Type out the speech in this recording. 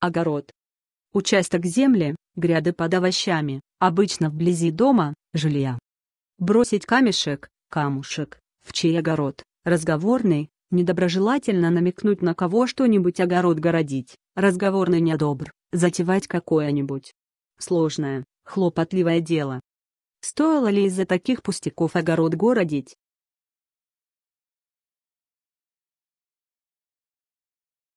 огород. Участок земли, гряды под овощами, обычно вблизи дома, жилья. Бросить камешек, камушек, в чей огород, разговорный, недоброжелательно намекнуть на кого что-нибудь огород городить, разговорный недобр, затевать какое-нибудь. Сложное, хлопотливое дело. Стоило ли из-за таких пустяков огород городить?